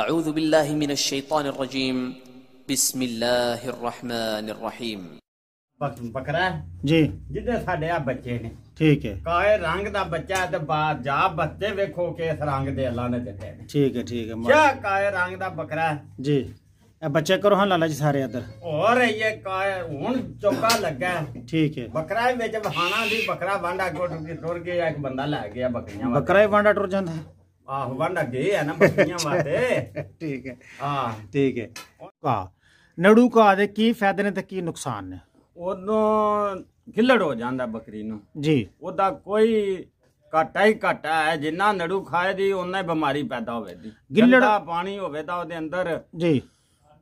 أعوذ بالله من الشيطان الرجيم بسم الله الرحمن الرحيم ਬਕਰਾ ਜੀ ਜਿੱਦੇ ਸਾਡੇ ਆ ਬੱਚੇ ਨੇ ਠੀਕ ਹੈ ਕਾਏ ਰੰਗ ਦਾ ਬੱਚਾ ਤੇ ਬਾਤ ਜਾ ਬੱਤੇ ਵੇਖੋ ਕਿ ਇਸ ਰੰਗ ਦੇ ਅੱਲਾ ਨੇ ਦਿੱਤੇ ਨੇ ਠੀਕ ਹੈ ਠੀਕ ਹੈ ਕਿਆ ਕਾਏ ਰੰਗ ਦਾ ਬੱਕਰਾ ਜੀ ਇਹ ਬੱਚੇ ਕਰੋ ਹਾਂ ਲਾਲਾ ਜੀ ਸਾਰੇ ਇਧਰ ਹੋਰ ਇਹ ਕਾਏ ਹੁਣ ਚੋਕਾ ਲੱਗਾ ਠੀਕ ਹੈ ਬੱਕਰਾ ਵਿੱਚ ਵਹਾਣਾ ਦੀ ਬੱਕਰਾ ਵਾਂਡਾ ਕੋਟ ਕੇ ਟੁਰ ਕੇ ਇੱਕ ਬੰਦਾ ਲੈ ਗਿਆ ਬੱਕਰੀਆਂ ਬੱਕਰਾ ਵਾਂਡਾ ਟੁਰ ਜਾਂਦਾ ਆਹੋ ਵੰਡ ਅੱਗੇ ਆ ਨਾ ਬੱਕਰੀਆਂ ਵਾਸਤੇ ਠੀਕ ਹੈ ਹਾਂ ਠੀਕ ਹੈ ਨੜੂ ਕਾ ਦੇ ਕੀ ਫਾਇਦੇ ਨੇ ਤੇ ਕੀ ਨੁਕਸਾਨ ਨੇ ਉਦੋਂ ਗਿੱਲੜ ਹੋ ਜਾਂਦਾ ਬੱਕਰੀ ਨੂੰ ਜੀ ਉਹਦਾ ਕੋਈ ਘਾਟਾ ਹੀ ਘਾਟਾ ਹੈ ਜਿੰਨਾ ਨੜੂ ਖਾਏ ਦੀ ਉਹਨਾਂ ਹੀ ਬਿਮਾਰੀ ਪੈਦਾ ਹੋਵੇਦੀ ਗਿੱਲੜ ਪਾਣੀ ਹੋਵੇ ਤਾਂ ਉਹਦੇ ਅੰਦਰ ਜੀ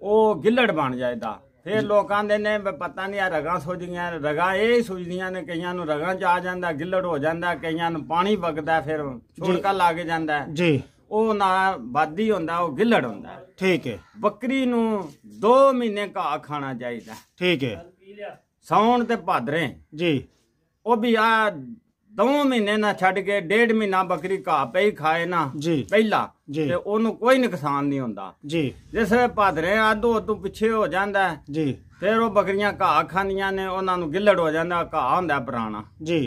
ਉਹ ਗਿੱਲੜ ਬਣ ਜਾਏਦਾ ਫਿਰ ਲੋਕਾਂ ਦੇ ਨੇ ਪਤਾ ਨਹੀਂ ਆ ਰਗਾਂ ਸੋਜੀਆਂ ਰਗਾ ਇਹ ਹੀ ਨੇ ਕਈਆਂ ਨੂੰ ਰਗਾਂ ਚ ਆ ਜਾਂਦਾ ਗਿੱਲੜ ਹੋ ਜਾਂਦਾ ਕਈਆਂ ਨੂੰ ਪਾਣੀ ਵਗਦਾ ਫਿਰ ਛੋੜਕਾ ਲਾ ਕੇ ਜਾਂਦਾ ਜੀ ਉਹ ਨਾ ਬਾਦੀ ਹੁੰਦਾ ਉਹ ਗਿੱਲੜ ਹੁੰਦਾ ਠੀਕ ਹੈ ਬੱਕਰੀ ਨੂੰ 2 ਮਹੀਨੇ ਘਾਹ ਖਾਣਾ ਚਾਹੀਦਾ ਠੀਕ ਹੈ ਸੌਣ ਤੇ ਭਾਦਰੇ ਜੀ ਉਹ ਵੀ ਆ ਤਵੋਂ ਮਹੀਨੇ ਨਾ ਛੱਡ ਕੇ ਡੇਢ ਮਹੀਨਾ ਬੱਕਰੀ ਘਾਹ ਪਈ ਖਾਏ ਨਾ ਜੀ ਪਹਿਲਾ ਤੇ ਉਹਨੂੰ ਕੋਈ ਨੁਕਸਾਨ ਨਹੀਂ ਹੁੰਦਾ ਜੀ ਜਿਸ ਭਾਦਰੇ ਆਦੋ ਤੋਂ ਪਿੱਛੇ ਹੋ ਜਾਂਦਾ ਜੀ ਫਿਰ ਉਹ ਬੱਕਰੀਆਂ ਘਾਹ ਖਾਂਦੀਆਂ ਨੇ ਉਹਨਾਂ ਨੂੰ ਗਿੱਲੜ ਹੋ ਜਾਂਦਾ ਘਾਹ ਹੁੰਦਾ ਪੁਰਾਣਾ ਜੀ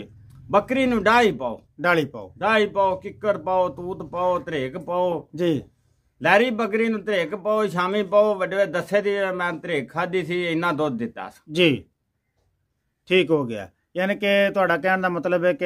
ਬੱਕਰੀ ਨੂੰ ਡਾਈ ਪਾਓ ਡਾਲੀ ਪਾਓ ਡਾਈ ਪਾਓ ਕਿੱਕਰ ਪਾਓ ਤੂਤ ਪਾਓ ਧਰੇਕ ਪਾਓ ਜੀ ਲੈਰੀ ਬੱਕਰੀ ਨੂੰ ਧਰੇਕ ਪਾਓ ਸ਼ਾਮੀ ਪਾਓ ਵੱਡੇ ਦੱਸੇ ਦੀ ਮੈਂ ਧਰੇਕ ਖਾਦੀ ਸੀ ਇੰਨਾ ਦੁੱਧ ਦਿੱਤਾ ਸੀ ਜੀ ਠੀਕ ਹੋ ਗਿਆ ਯਾਨੀ ਕਿ ਤੁਹਾਡਾ ਕਹਿਣ ਦਾ ਮਤਲਬ ਹੈ ਕਿ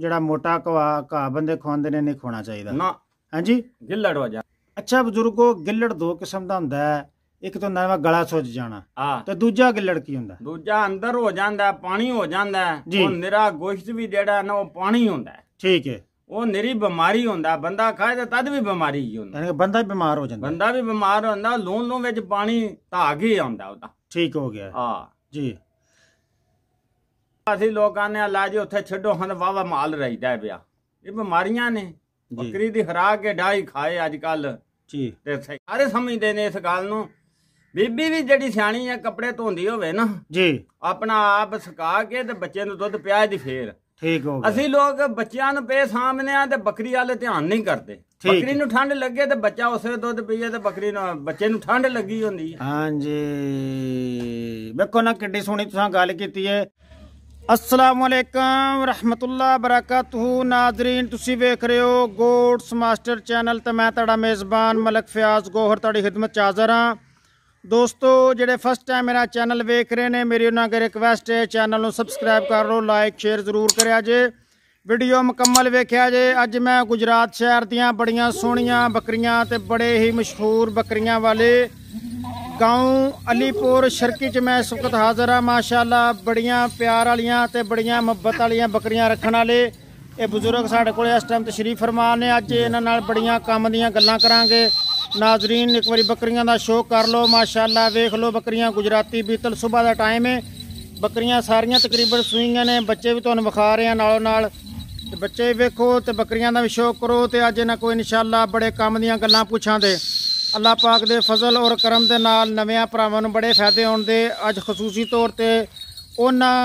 ਜਿਹੜਾ ਮੋਟਾ ਕਵਾ ਘਾ ਬੰਦੇ ਖਾਂਦੇ ਨੇ ਨਹੀਂ ਖਾਣਾ ਚਾਹੀਦਾ ਨਾ ਹਾਂਜੀ ਗਿੱਲੜ ਵਜਾ ਅੱਛਾ ਬਜ਼ੁਰਗੋ ਗਿੱਲੜ ਦੋ ਕਿਸਮ ਦਾ ਹੁੰਦਾ ਹੈ ਇੱਕ ਤਾਂ ਨਵਾਂ ਗਲਾ ਸੁੱਜ ਜਾਣਾ ਹਾਂ ਤੇ ਦੂਜਾ ਗਿੱਲੜ ਕੀ ਹੁੰਦਾ ਦੂਜਾ ਅੰਦਰ ਹੋ ਜਾਂਦਾ ਪਾਣੀ ਹੋ ਜਾਂਦਾ ਉਹ ਨਿਰਾ ਗੋਸ਼ਤ ਵੀ ਜਿਹੜਾ ਨਾ ਉਹ ਪਾਣੀ ਹੁੰਦਾ ਠੀਕ ਹੈ ਉਹ ਨਿਰੀ ਬਿਮਾਰੀ ਹੁੰਦਾ ਬੰਦਾ ਖਾਏ ਤਾਂ ਤਦ ਵੀ ਬਿਮਾਰੀ ਹੀ ਹੁੰਦਾ ਯਾਨੀ ਬੰਦਾ ਵੀ ਬਿਮਾਰ ਹੋ ਜਾਂਦਾ ਬੰਦਾ ਵੀ ਬਿਮਾਰ ਹੁੰਦਾ ਲੂਣ ਲੂਣ ਵਿੱਚ ਪਾਣੀ ਧਾਗ ਹੀ ਆਉਂਦਾ ਉਹਦਾ ਠੀਕ ਹੋ ਗਿਆ ਹਾਂ ਜੀ ਅਸੀਂ ਲੋਕਾਂ ਨੇ ਜੇ ਉੱਥੇ ਛੱਡੋ ਹਨ ਵਾਵਾ ਮਾਲ ਰਹਿਦਾ ਪਿਆ ਇਹ ਬਿਮਾਰੀਆਂ ਨੇ ਬੱਕਰੀ ਦੀ ਹਰਾ ਕੇ ਡਾਈ ਖਾਏ ਅੱਜ ਕੱਲ ਜੀ ਤੇ ਸਾਰੇ ਸਮਝਦੇ ਨੇ ਇਸ ਗੱਲ ਨੂੰ ਬੀਬੀ ਵੀ ਜਿਹੜੀ ਸਿਆਣੀ ਆ ਕੱਪੜੇ ਧੋਂਦੀ ਹੋਵੇ ਨਾ ਜੀ ਆਪਣਾ ਆਪ ਸੁਕਾ ਕੇ ਤੇ ਬੱਚੇ ਨੂੰ ਦੁੱਧ ਪਿਆਜ ਦੀ ਫੇਰ ਠੀਕ ਹੋ ਗਿਆ ਅਸੀਂ ਲੋਕ ਬੱਚਿਆਂ ਨੂੰ ਪੇ ਸਾਹਮਣੇ ਆ ਤੇ ਬੱਕਰੀ ਵਾਲੇ ਧਿਆਨ ਨਹੀਂ ਕਰਦੇ ਬੱਕਰੀ ਨੂੰ ਠੰਡ ਲੱਗੇ ਤੇ ਬੱਚਾ ਉਸੇ ਦੁੱਧ ਪੀਏ ਤੇ ਬੱਕਰੀ ਨੂੰ ਬੱਚੇ ਨੂੰ ਠੰਡ ਲੱਗੀ ਹੁੰਦੀ ਹਾਂਜੀ ਵੇਖੋ ਨਾ ਕਿੱਡੀ ਸੋਹਣੀ ਤੁਸੀਂ ਗੱਲ ਕੀਤੀ ਏ ਅਸਲਾਮ ਵਾਲੇਕਮ ਰਹਿਮਤੁਲਲਾ ਬਰਕਾਤਹੂ ਨਾਜ਼ਰੀਨ ਤੁਸੀਂ ਵੇਖ ਰਹੇ ਹੋ ਗੋਡਸ ਮਾਸਟਰ ਚੈਨਲ ਤੇ ਮੈਂ ਤੁਹਾਡਾ ਮੇਜ਼ਬਾਨ ਮਲਕ ਫਿਆਜ਼ ਗੋਹਰ ਤੁਹਾਡੀ ਖidmat ਚ ਹਾਜ਼ਰ ਹਾਂ ਦੋਸਤੋ ਜਿਹੜੇ ਫਸਟ ਟਾਈਮ ਮੇਰਾ ਚੈਨਲ ਵੇਖ ਰਹੇ ਨੇ ਮੇਰੀ ਉਹਨਾਂ ਅੱਗੇ ਰਿਕਵੈਸਟ ਹੈ ਚੈਨਲ ਨੂੰ ਸਬਸਕ੍ਰਾਈਬ ਕਰ ਲਓ ਲਾਈਕ ਸ਼ੇਅਰ ਜ਼ਰੂਰ ਕਰਿਆ ਜੇ ਵੀਡੀਓ ਮੁਕੰਮਲ ਵੇਖਿਆ ਜੇ ਅੱਜ ਮੈਂ ਗੁਜਰਾਤ ਸ਼ਹਿਰ ਦੀਆਂ ਬੜੀਆਂ ਸੋਹਣੀਆਂ ਬੱਕਰੀਆਂ ਤੇ ਬੜੇ ਹੀ ਮਸ਼ਹੂਰ ਬੱਕਰੀਆਂ ਵਾਲੇ گاؤں ਅਲੀਪੁਰ ਸ਼ਰਕੀ ਚ ਮੈਂ ਸੁਖਤ ਹਾਜ਼ਰ ਆ ਮਾਸ਼ਾਅੱਲਾ ਬੜੀਆਂ ਪਿਆਰ ਵਾਲੀਆਂ ਤੇ ਬੜੀਆਂ ਮੁਹੱਬਤ ਵਾਲੀਆਂ ਬੱਕਰੀਆਂ ਰੱਖਣ ਵਾਲੇ ਇਹ ਬਜ਼ੁਰਗ ਸਾਡੇ ਕੋਲ ਇਸ ਟਾਈਮ ਤਸ਼ਰੀਫ ਫਰਮਾਨ ਨੇ ਅੱਜ ਇਹਨਾਂ ਨਾਲ ਬੜੀਆਂ ਕੰਮ ਦੀਆਂ ਗੱਲਾਂ ਕਰਾਂਗੇ ਨਾਜ਼ਰੀਨ ਇੱਕ ਵਾਰੀ ਬੱਕਰੀਆਂ ਦਾ ਸ਼ੋਅ ਕਰ ਲਓ ਮਾਸ਼ਾਅੱਲਾ ਵੇਖ ਲਓ ਬੱਕਰੀਆਂ ਗੁਜਰਾਤੀ ਬੀਤਲ ਸਵੇਰ ਦਾ ਟਾਈਮ ਹੈ ਬੱਕਰੀਆਂ ਸਾਰੀਆਂ ਤਕਰੀਬਨ ਸੂਈਆਂ ਨੇ ਬੱਚੇ ਵੀ ਤੁਹਾਨੂੰ ਵਿਖਾ ਰਹੇ ਆ ਨਾਲੋਂ ਨਾਲ ਤੇ ਬੱਚੇ ਵੇਖੋ ਤੇ ਬੱਕਰੀਆਂ ਦਾ ਵੀ ਸ਼ੋਅ ਕਰੋ ਤੇ ਅੱਜ ਇਹਨਾਂ ਕੋਈ ਇਨਸ਼ਾਅੱਲਾ ਬੜੇ ਕੰਮ ਦੀਆਂ ਗੱਲਾਂ ਪੁੱਛਾਂ ਦੇ ਅੱਲਾਹ ਪਾਕ ਦੇ ਫਜ਼ਲ ਔਰ ਕਰਮ ਦੇ ਨਾਲ ਨਵਿਆਂ ਭਰਾਵਾਂ ਨੂੰ ਬੜੇ ਫਾਇਦੇ ਹੋਣ ਦੇ ਅੱਜ ਖਸੂਸੀ ਤੌਰ ਤੇ ਉਹਨਾਂ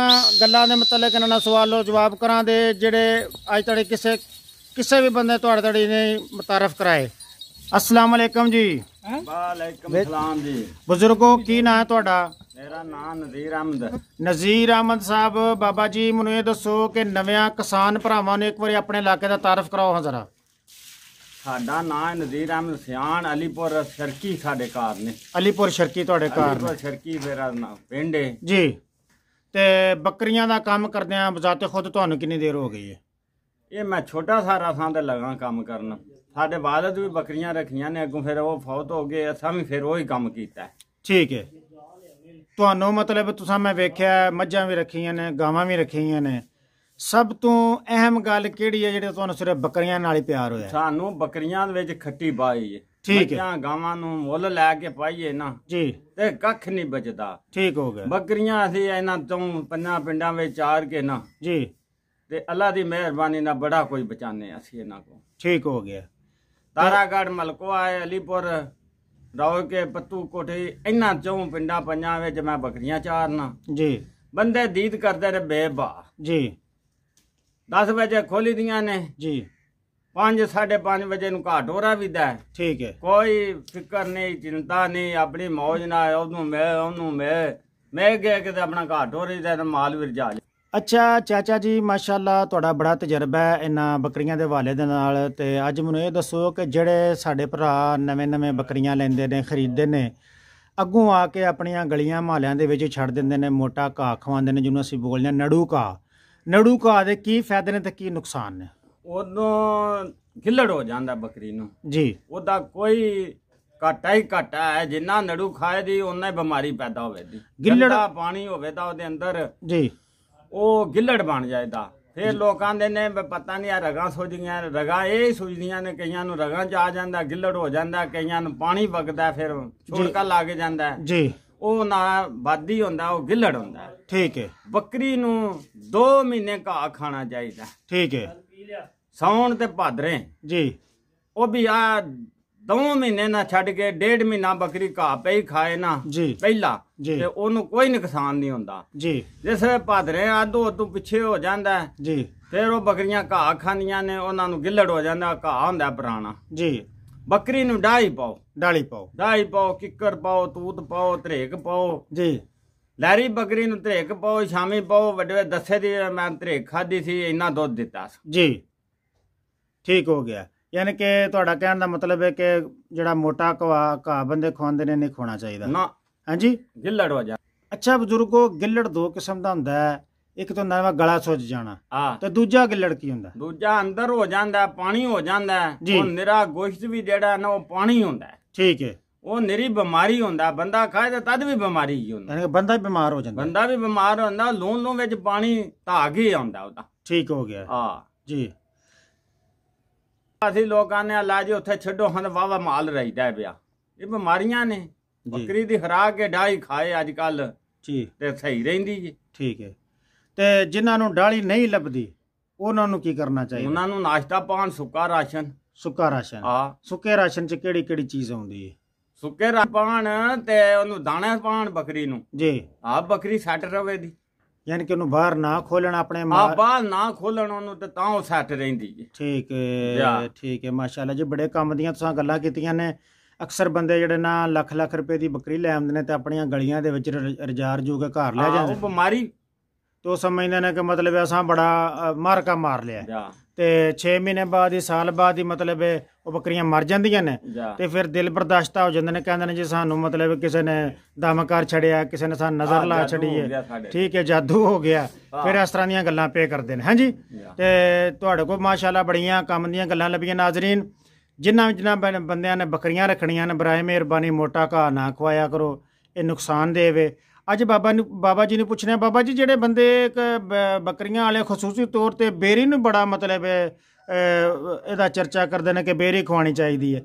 ਗੱਲਾਂ ਦੇ ਮੁਤਲਕ ਇਹਨਾਂ ਨਾਲ ਸਵਾਲ ਸਵਾਲੋ ਜਵਾਬ ਕਰਾਂ ਦੇ ਜਿਹੜੇ ਅੱਜ ਤੜੇ ਕਿਸੇ ਕਿਸੇ ਵੀ ਬੰਦੇ ਤੁਹਾਡੇ ਤੜੇ ਨੇ ਮਤਾਰਫ ਕਰਾਏ ਅਸਲਾਮ ਅਲੈਕਮ ਜੀ ਵਾਲੇਕਮ ਸਲਾਮ ਜੀ ਬਜ਼ੁਰਗੋ ਕੀ ਨਾਂ ਹੈ ਤੁਹਾਡਾ ਮੇਰਾ ਨਾਮ ਨਜ਼ੀਰ ਅਹਿਮਦ ਨਜ਼ੀਰ ਅਹਿਮਦ ਸਾਹਿਬ ਬਾਬਾ ਜੀ ਮੈਨੂੰ ਇਹ ਦੱਸੋ ਕਿ ਨਵਿਆਂ ਕਿਸਾਨ ਭਰਾਵਾਂ ਨੂੰ ਇੱਕ ਵਾਰੀ ਆਪਣੇ ਇਲਾਕੇ ਦਾ ਤਾਰਫ ਕਰਾਓ ਹਾਂ ਜ਼ਰਾ ਸਾਡਾ ਨਾਂ ਨਜ਼ੀਰ ਅਹਿਮਦ ਸਿਆਣ ਅਲੀਪੁਰ ਸ਼ਰਕੀ ਸਾਡੇ ਘਰ ਨੇ ਅਲੀਪੁਰ ਸ਼ਰਕੀ ਤੁਹਾਡੇ ਘਰ ਅਲੀਪੁਰ ਸ਼ਰਕੀ ਮੇਰਾ ਨਾਮ ਪਿੰਡ ਹੈ ਜੀ ਤੇ ਬੱਕਰੀਆਂ ਦਾ ਕੰਮ ਕਰਦੇ ਆਂ ਬਜ਼ਾਤੇ ਖੁਦ ਤੁਹਾਨੂੰ ਕਿੰਨੀ ਦੇਰ ਹੋ ਗਈ ਹੈ ਇਹ ਮੈਂ ਛੋਟਾ ਸਾਰਾ ਥਾਂ ਤੇ ਲਗਾ ਕੰਮ ਕਰਨ ਸਾਡੇ ਵਾਲਦ ਵੀ ਬੱਕਰੀਆਂ ਰੱਖੀਆਂ ਨੇ ਅੱਗੋਂ ਫਿਰ ਉਹ ਫੌਤ ਹੋ ਗਏ ਅਸਾਂ ਵੀ ਫਿਰ ਉਹੀ ਕੰਮ ਕੀਤਾ ਠੀਕ ਹੈ ਤੁਹਾਨੂੰ ਮਤਲਬ ਤੁਸੀਂ ਮੈਂ ਵੇਖਿਆ ਮੱਝਾਂ ਵੀ ਰੱਖੀਆਂ ਨੇ ਗਾਵਾਂ ਵੀ ਰੱਖੀਆਂ ਨੇ ਸਭ ਤੋਂ ਅਹਿਮ ਗੱਲ ਕਿਹੜੀ ਹੈ ਜਿਹੜੇ ਤੁਹਾਨੂੰ ਸਿਰਫ ਬੱਕਰੀਆਂ ਨਾਲ ਹੀ ਪਿਆਰ ਹੋਇਆ ਸਾਨੂੰ ਬੱਕਰੀਆਂ ਦੇ ਵਿੱਚ ਖੱਟੀ ਬਾਈ ਠੀਕ ਹੈ ਗਾਵਾਂ ਨੂੰ ਮੁੱਲ ਲੈ ਕੇ ਪਾਈਏ ਨਾ ਜੀ ਤੇ ਕੱਖ ਨਹੀਂ ਬਚਦਾ ਠੀਕ ਹੋ ਗਿਆ ਬੱਕਰੀਆਂ ਅਸੀਂ ਇਹਨਾਂ ਤੋਂ ਪੰਨਾ ਪਿੰਡਾਂ ਵਿੱਚ ਚਾਰ ਕੇ ਨਾ ਜੀ ਤੇ ਅੱਲਾ ਦੀ ਮਿਹਰਬਾਨੀ ਨਾਲ ਬੜਾ ਕੁਝ ਬਚਾਨੇ ਅਸੀਂ ਇਹਨਾਂ ਕੋ ਠੀਕ ਹੋ ਗਿਆ ਤਾਰਾਗੜ ਮਲਕੋਆ ਅਲੀਪੁਰ ਰਾਉ ਕੇ ਪੱਤੂ ਕੋਠੇ ਇਹਨਾਂ ਚੋਂ ਪਿੰਡਾਂ ਪੰਜਾਂ ਵਿੱਚ ਮੈਂ ਬੱਕਰੀਆਂ ਚਾਰਨਾ ਜੀ ਬੰਦੇ ਦੀਦ ਕਰਦੇ ਨੇ ਬੇਬਾ ਜੀ 10 ਵਜੇ ਖੋਲੀ ਦੀਆਂ ਨੇ ਜੀ 5 5:30 ਵਜੇ ਨੂੰ ਘਾਟ ਹੋਰਾ ਵੀ ਵੀਦਾ ਠੀਕ ਹੈ ਕੋਈ ਫਿਕਰ ਨਹੀਂ ਚਿੰਤਾ ਨਹੀਂ ਆਪਣੀ ਮौज ਨਾਲ ਉਹਨੂੰ ਮੈਂ ਉਹਨੂੰ ਮੈਂ ਮੈਂ ਗਿਆ ਕਿ ਆਪਣਾ ਘਾਟ ਹੋ ਰਹੀ ਦਾ ਮਾਲ ਜਾ ਅੱਛਾ ਚਾਚਾ ਜੀ ਮਾਸ਼ਾਅੱਲਾ ਤੁਹਾਡਾ ਬੜਾ ਤਜਰਬਾ ਹੈ ਇਹਨਾਂ ਬੱਕਰੀਆਂ ਦੇ ਹਵਾਲੇ ਦੇ ਨਾਲ ਤੇ ਅੱਜ ਮੈਨੂੰ ਇਹ ਦੱਸੋ ਕਿ ਜਿਹੜੇ ਸਾਡੇ ਭਰਾ ਨਵੇਂ-ਨਵੇਂ ਬੱਕਰੀਆਂ ਲੈਂਦੇ ਨੇ ਖਰੀਦਦੇ ਨੇ ਅੱਗੋਂ ਆ ਕੇ ਆਪਣੀਆਂ ਗਲੀਆਂ ਮਹੱਲਿਆਂ ਦੇ ਵਿੱਚ ਛੱਡ ਦਿੰਦੇ ਨੇ ਮੋਟਾ ਘਾਹ ਖਵਾਉਂਦੇ ਨੇ ਜਿਹਨੂੰ ਅਸੀਂ ਬੋਲਦੇ ਨੜੂ ਘਾਹ ਨੜੂ ਘਾਹ ਦੇ ਕੀ ਫਾਇਦੇ ਨੇ ਤੇ ਕੀ ਨੁਕਸਾਨ ਨੇ ਉਦੋਂ ਗਿੱਲੜ ਹੋ ਜਾਂਦਾ ਬੱਕਰੀ ਨੂੰ ਜੀ ਉਹਦਾ ਕੋਈ ਘਾਟਾ ਹੀ ਘਾਟਾ ਹੈ ਜਿੰਨਾ ਨੜੂ ਖਾਏ ਦੀ ਉਹਨਾਂ ਹੀ ਬਿਮਾਰੀ ਪੈਦਾ ਹੋਵੇ ਦੀ ਗਿੱਲੜ- ਪਾਣੀ ਹੋਵੇ ਤਾਂ ਉਹਦੇ ਅੰਦਰ ਜੀ ਉਹ ਗਿੱਲੜ ਬਣ ਜਾਂਦਾ ਫਿਰ ਲੋਕਾਂ ਦੇ ਨੇ ਪਤਾ ਨਹੀਂ ਆ ਰਗਾਂ ਸੁੱਜੀਆਂ ਰਗਾਂ ਇਹ ਹੀ ਨੇ ਕਈਆਂ ਨੂੰ ਰਗਾਂ ਚ ਆ ਜਾਂਦਾ ਗਿੱਲੜ ਹੋ ਜਾਂਦਾ ਕਈਆਂ ਨੂੰ ਪਾਣੀ ਵਗਦਾ ਫਿਰ ਛੋੜਕਾ ਲੱਗ ਜਾਂਦਾ ਜੀ ਉਹ ਨਾ ਬਾਦੀ ਹੁੰਦਾ ਉਹ ਗਿੱਲੜ ਹੁੰਦਾ ਠੀਕ ਹੈ ਬੱਕਰੀ ਨੂੰ 2 ਮਹੀਨੇ ਘਾਹ ਖਾਣਾ ਚਾਹੀਦਾ ਠੀਕ ਹੈ ਸੌਣ ਤੇ ਭਾਦਰੇ ਜੀ ਉਹ ਵੀ ਆ 2 ਮਹੀਨੇ ਨਾ ਛੱਡ ਕੇ 1.5 ਮਹੀਨਾ ਬੱਕਰੀ ਘਾਹ ਪਈ ਖਾਏ ਨਾ ਪਹਿਲਾ ਤੇ ਉਹਨੂੰ ਕੋਈ ਨੁਕਸਾਨ ਨਹੀਂ ਹੁੰਦਾ ਜੀ ਜਿਸੇ ਭਾਦਰੇ ਆਦੋ ਤੋਂ ਪਿੱਛੇ ਹੋ ਜਾਂਦਾ ਜੀ ਫਿਰ ਉਹ ਬੱਕਰੀਆਂ ਘਾਹ ਖਾਂਦੀਆਂ ਨੇ ਉਹਨਾਂ ਨੂੰ ਗਿੱਲੜ ਹੋ ਜਾਂਦਾ ਘਾਹ ਹੁੰਦਾ ਪੁਰਾਣਾ ਜੀ ਬੱਕਰੀ ਨੂੰ ਡਾਈ ਪਾਓ ਡਾਲੀ ਪਾਓ ਡਾਈ ਪਾਓ ਕਿੱਕਰ ਪਾਓ ਤੂਤ ਪਾਓ ਧਰੇਕ ਪਾਓ ਜੀ ਲੈਰੀ ਬੱਕਰੀ ਨੂੰ ਧਰੇਕ ਪਾਓ ਸ਼ਾਮੀ ਪਾਓ ਵੱਡੇ ਦੱਸੇ ਦੀ ਮੈਂ ਧਰੇਕ ਖਾਦੀ ਸੀ ਇੰਨਾ ਦੁੱਧ ਦਿੱਤਾ ਸੀ ਜੀ ਠੀਕ ਹੋ ਗਿਆ ਯਾਨੀ ਕਿ ਤੁਹਾਡਾ ਕਹਿਣ ਦਾ ਮਤਲਬ ਹੈ ਕਿ ਜਿਹੜਾ ਮੋਟਾ ਘਾਹ ਘਾ ਬੰਦੇ ਖਵਾਉਂਦੇ ਨੇ ਨਹੀਂ ਖੋਣਾ ਚਾਹੀਦਾ ਨਾ ਹਾਂਜੀ ਗਿੱਲੜ ਵਜਾ ਅੱਛਾ ਬਜ਼ੁਰਗੋ ਗਿੱਲੜ ਦੋ ਕਿਸਮ ਦਾ ਹੁੰਦਾ ਹੈ ਇੱਕ ਤਾਂ ਨਵਾਂ ਗਲਾ ਸੁੱਜ ਜਾਣਾ ਤੇ ਦੂਜਾ ਕਿ ਲੜਕੀ ਹੁੰਦਾ ਦੂਜਾ ਅੰਦਰ ਹੋ ਜਾਂਦਾ ਪਾਣੀ ਹੋ ਜਾਂਦਾ ਉਹ ਨਿਰਾ ਗੋਸ਼ਤ ਵੀ ਜਿਹੜਾ ਨਾ ਉਹ ਪਾਣੀ ਹੁੰਦਾ ਠੀਕ ਹੈ ਉਹ ਨਿਰੀ ਬਿਮਾਰੀ ਹੁੰਦਾ ਬੰਦਾ ਖਾਏ ਤਾਂ ਤਦ ਵੀ ਬਿਮਾਰੀ ਹੀ ਹੁੰਦਾ ਯਾਨੀ ਬੰਦਾ ਵੀ ਬਿਮਾਰ ਹੋ ਜਾਂਦਾ ਬੰਦਾ ਵੀ ਬਿਮਾਰ ਹੁੰਦਾ ਲੂਣ ਲੂਣ ਵਿੱਚ ਪਾਣੀ ਧਾਗ ਹੀ ਆਉਂਦਾ ਉਹਦਾ ਠੀਕ ਹੋ ਗਿਆ ਹਾਂ ਜੀ ਅਸੀਂ ਲੋਕਾਂ ਨੇ ਇਲਾਜ ਉੱਥੇ ਛੱਡੋ ਹਨ ਵਾਵਾ ਮਾਲ ਰਹਿਦਾ ਪਿਆ ਇਹ ਬਿਮਾਰੀਆਂ ਨੇ ਬੱਕਰੀ ਦੀ ਖਰਾਕ ਕੇ ਡਾਈ ਖਾਏ ਅੱਜ ਕੱਲ ਜੀ ਤੇ ਸਹੀ ਰਹਿੰਦੀ ਜੀ ਠੀਕ ਹੈ ਤੇ ਜਿਨ੍ਹਾਂ ਨੂੰ ਡਾਲੀ ਨਹੀਂ ਲੱਭਦੀ ਉਹਨਾਂ ਨੂੰ ਕੀ ਕਰਨਾ ਚਾਹੀਦਾ ਉਹਨਾਂ ਨੂੰ ਨਾਸ਼ਤਾ ਪਾਣ ਸੁੱਕਾ ਰਾਸ਼ਨ ਸੁੱਕਾ ਰਾਸ਼ਨ ਆ ਸੁੱਕੇ ਰਾਸ਼ਨ 'ਚ ਕਿਹੜੀ ਕਿਹੜੀ ਚੀਜ਼ ਆਉਂਦੀ ਹੈ ਸੁੱਕੇ ਰਾਸ਼ਨ ਪਾਣ ਤੇ ਉਹਨੂੰ ਦਾਣਾ ਪਾਣ ਬੱਕਰੀ ਨੂੰ ਜੀ ਆ ਬੱਕਰੀ ਸੱਟ ਰਵੇ ਦੀ ਯਾਨੀ ਕਿ ਉਹਨੂੰ ਬਾਹਰ ਨਾ ਖੋਲਣ ਆਪਣੇ ਮਾਂ ਆਪ ਬਾਹਰ ਨਾ ਖੋਲਣ ਉਹਨੂੰ ਤੇ ਤਾਂ ਉਹ ਸੱਟ ਰਹਿੰਦੀ ਹੈ ਠੀਕ ਹੈ ਠੀਕ ਹੈ ਮਾਸ਼ਾਅੱਲਾ ਜੀ ਬੜੇ ਕੰਮ ਦੀਆਂ ਤੁਸੀਂ ਗੱਲਾਂ ਕੀਤੀਆਂ ਨੇ ਅਕਸਰ ਬੰਦੇ ਜਿਹੜੇ ਨਾ ਲੱਖ ਲੱਖ ਰੁਪਏ ਦੀ ਬੱਕਰੀ ਲੈ ਆਉਂਦੇ ਨੇ ਤੇ ਆਪਣੀਆਂ ਗਲੀਆਂ ਦੇ ਵਿੱਚ ਰਜਾਰ ਜੋਗੇ ਘਰ ਲੈ ਜਾਂਦੇ ਆ ਉਹ ਬਿਮਾਰੀ ਤੋ ਸਮਝਦੇ ਨੇ ਕਿ ਮਤਲਬ ਅਸਾਂ ਬੜਾ ਮਾਰਕਾ ਮਾਰ ਲਿਆ ਤੇ 6 ਮਹੀਨੇ ਬਾਅਦ ਹੀ ਸਾਲ ਬਾਅਦ ਹੀ ਮਤਲਬ ਉਹ ਬੱਕਰੀਆਂ ਮਰ ਜਾਂਦੀਆਂ ਨੇ ਤੇ ਫਿਰ ਦਿਲ ਬਰਦਾਸ਼ਤਾ ਹੋ ਜਾਂਦੇ ਨੇ ਕਹਿੰਦੇ ਨੇ ਜੇ ਸਾਨੂੰ ਮਤਲਬ ਕਿਸੇ ਨੇ ਦਮਕਾਰ ਛੜਿਆ ਕਿਸੇ ਨੇ ਸਾਨੂੰ ਨਜ਼ਰ ਲਾ ਛੜੀ ਹੈ ਠੀਕ ਹੈ ਜਾਦੂ ਹੋ ਗਿਆ ਫਿਰ ਇਸ ਤਰ੍ਹਾਂ ਦੀਆਂ ਗੱਲਾਂ ਪੇ ਕਰਦੇ ਨੇ ਹਾਂਜੀ ਤੇ ਤੁਹਾਡੇ ਕੋਲ ਮਾਸ਼ਾਅੱਲਾ ਬੜੀਆਂ ਕੰਮ ਦੀਆਂ ਗੱਲਾਂ ਲੱਭੀਆਂ ਨਾਜ਼ਰੀਨ ਜਿਨ੍ਹਾਂ ਜਿੰਨਾ ਬੰਦਿਆਂ ਨੇ ਬੱਕਰੀਆਂ ਰੱਖਣੀਆਂ ਨੇ ਬਰਾਏ ਮਿਹਰਬਾਨੀ ਮੋਟਾ ਘਾ ਨਾ ਖਵਾਇਆ ਕਰੋ ਇਹ ਨੁਕਸਾਨ ਦੇਵੇ ਅੱਜ ਬਾਬਾ ਨੂੰ ਬਾਬਾ ਜੀ ਨੂੰ ਪੁੱਛਣਾ ਬਾਬਾ ਜੀ ਜਿਹੜੇ ਬੰਦੇ ਬੱਕਰੀਆਂ ਵਾਲੇ ਖਸੂਸੀ ਤੌਰ ਤੇ ਬੇਰੀ ਨੂੰ ਬੜਾ ਮਤਲਬ ਹੈ ਇਹਦਾ ਚਰਚਾ ਕਰਦੇ ਨੇ ਕਿ ਬੇਰੀ ਖਵਾਣੀ ਚਾਹੀਦੀ ਹੈ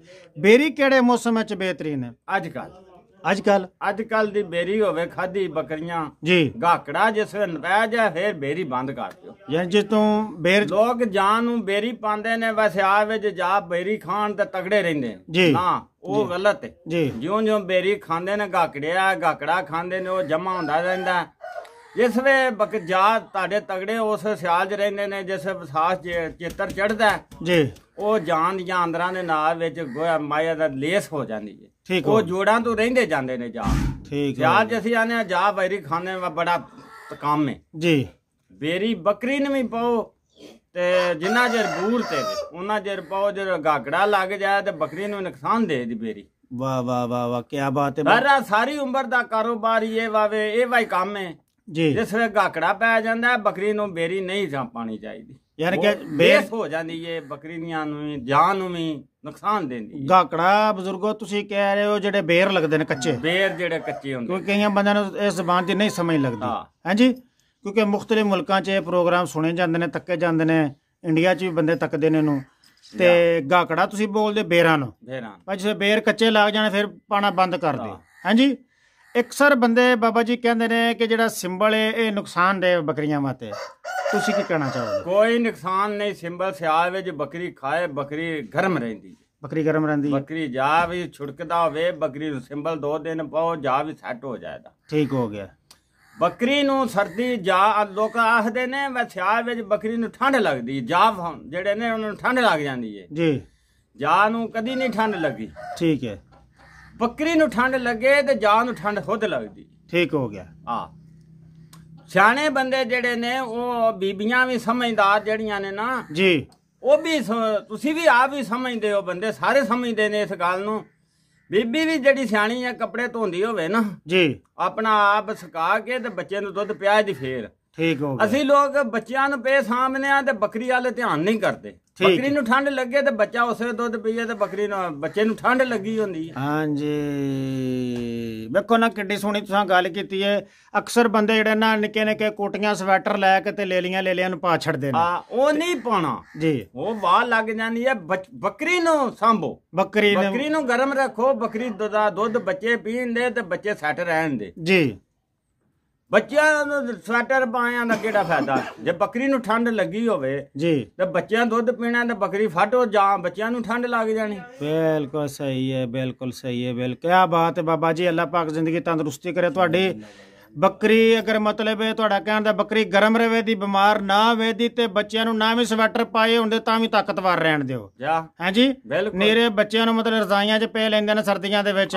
ਬੇਰੀ ਕਿਹੜੇ ਮੌਸਮ ਵਿੱਚ ਬਿਹਤਰੀਨ ਹੈ ਅੱਜ ਕੱਲ੍ਹ ਅੱਜ ਕੱਲ ਅੱਜ ਕੱਲ ਦੀ ਮੇਰੀ ਹੋਵੇ ਖਾਦੀ ਬੱਕਰੀਆਂ ਜੀ ਗਾਕੜਾ ਜਿਸ ਵੇ ਨਪੈ ਜਾ ਫੇਰ ਬੇਰੀ ਬੰਦ ਕਰ ਦਿਓ ਯਾਨੀ ਜੇ ਤੂੰ ਬੇਰ ਲੋਕ ਜਾਨ ਨੂੰ ਬੇਰੀ ਪਾਉਂਦੇ ਨੇ ਵੈਸੇ ਆ ਵਿੱਚ ਜਾ ਬੇਰੀ ਖਾਣ ਤੇ ਤਗੜੇ ਰਹਿੰਦੇ ਜੀ ਹਾਂ ਉਹ ਗਲਤ ਹੈ ਜੀ ਜਿਉਂ ਜਿਉਂ ਬੇਰੀ ਖਾਂਦੇ ਨੇ ਗਾਕੜਿਆ ਗਾਕੜਾ ਖਾਂਦੇ ਨੇ ਉਹ ਜਮਾ ਹੁੰਦਾ ਰਹਿੰਦਾ ਜਿਸ ਵੇ ਬਕਜਾ ਤੁਹਾਡੇ ਤਗੜੇ ਉਸ ਸਿਆਲ 'ਚ ਰਹਿੰਦੇ ਨੇ ਜਿਸ ਵਿਸਾਸ ਚੇਤਰ ਚੜਦਾ ਜੀ ਉਹ ਜਾਨ ਜਾਂ ਅੰਦਰਾਂ ਦੇ ਨਾਲ ਵਿੱਚ ਗੋਇਆ ਮਾਇਆ ਦਾ ਲੇਸ ਹੋ ਜਾਂਦੀ ਹੈ ਠੀਕ ਉਹ ਜੋੜਾਂ ਤੋਂ ਰਹਿੰਦੇ ਜਾਂਦੇ ਨੇ ਜਾ ਠੀਕ ਜਾ ਜਿਸੀ ਆਨੇ ਜਾ ਬੈਰੀ ਖਾਣੇ ਵਾ ਬੜਾ ਕੰਮ ਹੈ ਜੀ ਬੇਰੀ ਬੱਕਰੀ ਨੂੰ ਵੀ ਪਾਓ ਤੇ ਜਿੰਨਾ ਜਰ ਬੂਰ ਤੇ ਉਹਨਾਂ ਜਰ ਪਾਓ ਜਰ ਗਾਗੜਾ ਲੱਗ ਜਾਏ ਤੇ ਬੱਕਰੀ ਨੂੰ ਨੁਕਸਾਨ ਦੇ ਦੀ ਬੇਰੀ ਵਾ ਵਾ ਵਾ ਵਾ ਕੀ ਬਾਤ ਹੈ ਬਰਾ ਸਾਰੀ ਉਮਰ ਦਾ ਕਾਰੋਬਾਰ ਇਹ ਵਾਵੇ ਇਹ ਵਾਈ ਕੰਮ ਹੈ ਜੀ ਜਿਸ ਵੇਲੇ ਗਾਕੜਾ ਪੈ ਜਾਂਦਾ ਬੱਕਰੀ ਨੂੰ ਬੇਰੀ ਨਹੀਂ ਜਾਂ ਪਾਣੀ ਚਾਹੀਦੀ ਯਾਨੀ ਕਿ ਬੇਸ ਹੋ ਜਾਂਦੀ ਏ ਬੱਕਰੀਆਂ ਨੂੰ ਵੀ ਜਾਨ ਨੂੰ ਵੀ ਨੁਕਸਾਨ ਦਿੰਦੀ ਏ। ਗਾਕੜਾ ਬਜ਼ੁਰਗੋ ਤੁਸੀਂ ਕਹਿ ਰਹੇ ਹੋ ਜਿਹੜੇ ਬੇਰ ਲੱਗਦੇ ਨੇ ਕੱਚੇ ਬੇਰ ਜਿਹੜੇ ਕੱਚੇ ਹੁੰਦੇ ਕਿਉਂਕਿ ਕਈਆਂ ਬੰਦਿਆਂ ਨੂੰ ਇਸ ਜ਼ਬਾਨ 'ਚ ਨਹੀਂ ਸਮਝ ਲੱਗਦੀ ਹਾਂ। ਹਾਂਜੀ ਕਿਉਂਕਿ ਮੁxtਲਿਫ ਮੁਲਕਾਂ 'ਚ ਇਹ ਪ੍ਰੋਗਰਾਮ ਸੁਣੇ ਜਾਂਦੇ ਨੇ ਤੱਕੇ ਜਾਂਦੇ ਨੇ ਇੰਡੀਆ 'ਚ ਵੀ ਬੰਦੇ ਤੱਕਦੇ ਨੇ ਇਹਨੂੰ ਤੇ ਗਾਕੜਾ ਤੁਸੀਂ ਬੋਲਦੇ ਬੇਰਾਂ ਨੂੰ ਬੇਰਾਂ ਭਾਈ ਜੇ ਬੇਰ ਕੱਚੇ ਲੱਗ ਜਾਣੇ ਫਿਰ ਪਾਣਾ ਬੰਦ ਕਰ ਦੇ ਹਾਂ। ਹਾਂਜੀ ਅਕਸਰ ਬੰਦੇ ਬਾਬਾ ਜੀ ਕਹਿੰਦੇ ਨੇ ਕਿ ਜਿਹੜਾ ਸਿੰਬਲ ਹੈ ਇਹ ਨੁਕਸਾਨ ਦੇ ਬੱਕਰੀਆਂ ਵਾਸਤੇ ਤੁਸੀਂ ਕੀ ਕਹਿਣਾ ਚਾਹੋਗੇ ਕੋਈ ਨੁਕਸਾਨ ਨਹੀਂ ਸਿੰਬਲ ਸਿਆਲ ਵਿੱਚ ਬੱਕਰੀ ਖਾਏ ਬੱਕਰੀ ਗਰਮ ਰਹਿੰਦੀ ਬੱਕਰੀ ਗਰਮ ਰਹਿੰਦੀ ਬੱਕਰੀ ਜਾ ਵੀ ਛੁੜਕਦਾ ਹੋਵੇ ਬੱਕਰੀ ਨੂੰ ਸਿੰਬਲ ਦੋ ਦਿਨ ਪਾਓ ਜਾ ਵੀ ਸੈੱਟ ਹੋ ਜਾਏਗਾ ਠੀਕ ਹੋ ਗਿਆ ਬੱਕਰੀ ਨੂੰ ਸਰਦੀ ਜਾ ਲੋਕ ਆਖਦੇ ਨੇ ਵਾ ਸਿਆਲ ਵਿੱਚ ਬੱਕਰੀ ਨੂੰ ਠੰਡ ਲੱਗਦੀ ਜਾ ਜਿਹੜੇ ਨੇ ਉਹਨਾਂ ਨੂੰ ਠੰਡ ਲੱਗ ਜਾਂਦੀ ਹੈ ਜੀ ਜਾ ਨੂੰ ਕਦੀ ਨਹੀਂ ਠੰਡ ਲੱਗੀ ਠੀਕ ਹੈ ਬੱਕਰੀ ਨੂੰ ਠੰਡ ਲੱਗੇ ਤੇ ਜਾਨ ਨੂੰ ਠੰਡ ਖੁਦ ਲੱਗਦੀ ਠੀਕ ਹੋ ਗਿਆ ਆ ਸਿਆਣੇ ਬੰਦੇ ਜਿਹੜੇ ਨੇ ਉਹ ਬੀਬੀਆਂ ਵੀ ਸਮਝਦਾਰ ਜਿਹੜੀਆਂ ਨੇ ਨਾ ਜੀ ਉਹ ਵੀ ਤੁਸੀਂ ਵੀ ਆਪ ਵੀ ਸਮਝਦੇ ਹੋ ਬੰਦੇ ਸਾਰੇ ਸਮਝਦੇ ਨੇ ਇਸ ਗੱਲ ਨੂੰ ਬੀਬੀ ਵੀ ਜਿਹੜੀ ਸਿਆਣੀ ਆ ਕੱਪੜੇ ਧੋਂਦੀ ਹੋਵੇ ਨਾ ਜੀ ਆਪਣਾ ਆਪ ਸੁਕਾ ਕੇ ਤੇ ਬੱਚੇ ਨੂੰ ਦੁੱਧ ਪਿਆਜ ਦੀ ਫੇਰ ਠੀਕ ਹੋ ਗਿਆ ਅਸੀਂ ਲੋਕ ਬੱਚਿਆਂ ਨੂੰ ਪੇ ਸਾਹਮਣੇ ਆ ਤੇ ਬੱਕਰੀ ਵਾਲੇ ਧਿਆਨ ਨਹੀਂ ਕਰਦੇ ਬੱਕਰੀ ਨੂੰ ਠੰਡ ਲੱਗੇ ਤੇ ਬੱਚਾ ਉਸੇ ਦੁੱਧ ਪੀਏ ਤੇ ਬੱਕਰੀ ਨੂੰ ਬੱਚੇ ਨੂੰ ਠੰਡ ਲੱਗੀ ਹੁੰਦੀ ਹੈ ਹਾਂਜੀ ਵੇਖੋ ਨਾ ਕਿੱਡੀ ਸੋਹਣੀ ਤੁਸੀਂ ਗੱਲ ਕੀਤੀ ਹੈ ਅਕਸਰ ਬੰਦੇ ਜਿਹੜੇ ਨਾ ਨਿੱਕੇ ਨਿੱਕੇ ਕੋਟੀਆਂ ਸਵੈਟਰ ਲੈ ਕੇ ਤੇ ਲੈ ਲੇਲੀਆਂ ਲੈ ਨੂੰ ਪਾ ਛੱਡਦੇ ਨੇ ਹਾਂ ਉਹ ਨਹੀਂ ਪਾਉਣਾ ਜੀ ਉਹ ਬਾਹਰ ਲੱਗ ਜਾਂਦੀ ਹੈ ਬੱਕਰੀ ਨੂੰ ਸਾਂਭੋ ਬੱਕਰੀ ਨੂੰ ਬੱਕਰੀ ਨੂੰ ਗਰਮ ਰੱਖੋ ਬੱਕਰੀ ਦੁੱਧ ਦਾ ਦੁੱਧ ਬੱਚੇ ਪੀਣ ਦੇ ਤੇ ਬੱਚੇ ਸੱਟ ਰਹਿਣ ਦੇ ਜੀ ਬੱਚਿਆਂ ਨੂੰ ਸਵੈਟਰ ਪਾਇਆਂ ਦਾ ਕਿਹੜਾ ਫਾਇਦਾ ਜੇ ਬੱਕਰੀ ਨੂੰ ਠੰਡ ਲੱਗੀ ਹੋਵੇ ਜੀ ਤੇ ਬੱਚਿਆਂ ਦੁੱਧ ਪੀਣਾ ਤੇ ਬੱਕਰੀ ਫਟੋ ਜਾਂ ਬੱਚਿਆਂ ਨੂੰ ਠੰਡ ਲੱਗ ਜਾਣੀ ਬਿਲਕੁਲ ਸਹੀ ਹੈ ਬਿਲਕੁਲ ਸਹੀ ਹੈ ਬਿਲਕੁਲ ਕੀ ਬਾਤ ਹੈ ਬਾਬਾ ਜੀ ਅੱਲਾਹ ਪਾਕ ਜ਼ਿੰਦਗੀ ਤੰਦਰੁਸਤੀ ਕਰੇ ਤੁਹਾਡੀ ਬੱਕਰੀ ਅਗਰ ਮਤਲਬ ਹੈ ਤੁਹਾਡਾ ਕਹਿਣ ਦਾ ਬੱਕਰੀ ਗਰਮ ਰਵੇ ਦੀ ਬਿਮਾਰ ਨਾ ਹੋਵੇ ਦੀ ਤੇ ਬੱਚਿਆਂ ਨੂੰ ਨਾ ਵੀ ਸਵੈਟਰ ਪਾਏ ਹੁੰਦੇ ਤਾਂ ਵੀ ਤਾਕਤਵਰ ਰਹਿਣ ਦਿਓ ਹਾਂਜੀ ਬਿਲਕੁਲ ਮੇਰੇ ਬੱਚਿਆਂ ਨੂੰ ਮਤਲਬ ਰਜ਼ਾਈਆਂ 'ਚ ਪੇ ਲੈਂਦੇ ਨੇ ਸਰਦੀਆਂ ਦੇ ਵਿੱਚ